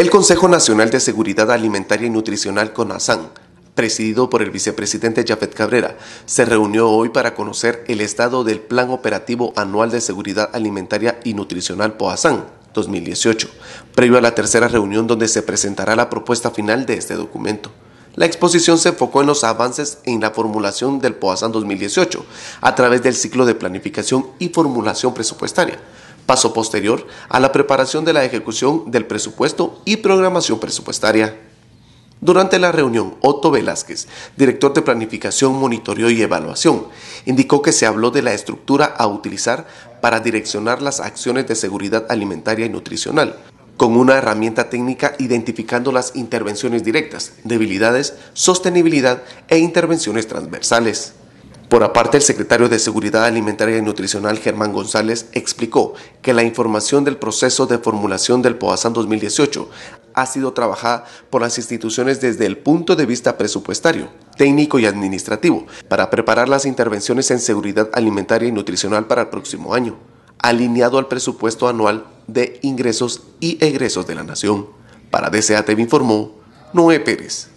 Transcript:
El Consejo Nacional de Seguridad Alimentaria y Nutricional CONASAN, presidido por el vicepresidente Jafet Cabrera, se reunió hoy para conocer el estado del Plan Operativo Anual de Seguridad Alimentaria y Nutricional POASAN 2018, previo a la tercera reunión donde se presentará la propuesta final de este documento. La exposición se enfocó en los avances en la formulación del POASAN 2018 a través del ciclo de planificación y formulación presupuestaria paso posterior a la preparación de la ejecución del presupuesto y programación presupuestaria. Durante la reunión, Otto Velázquez, director de Planificación, Monitoreo y Evaluación, indicó que se habló de la estructura a utilizar para direccionar las acciones de seguridad alimentaria y nutricional, con una herramienta técnica identificando las intervenciones directas, debilidades, sostenibilidad e intervenciones transversales. Por aparte, el secretario de Seguridad Alimentaria y Nutricional Germán González explicó que la información del proceso de formulación del POASAN 2018 ha sido trabajada por las instituciones desde el punto de vista presupuestario, técnico y administrativo para preparar las intervenciones en seguridad alimentaria y nutricional para el próximo año, alineado al presupuesto anual de ingresos y egresos de la nación. Para DCATV informó Noé Pérez.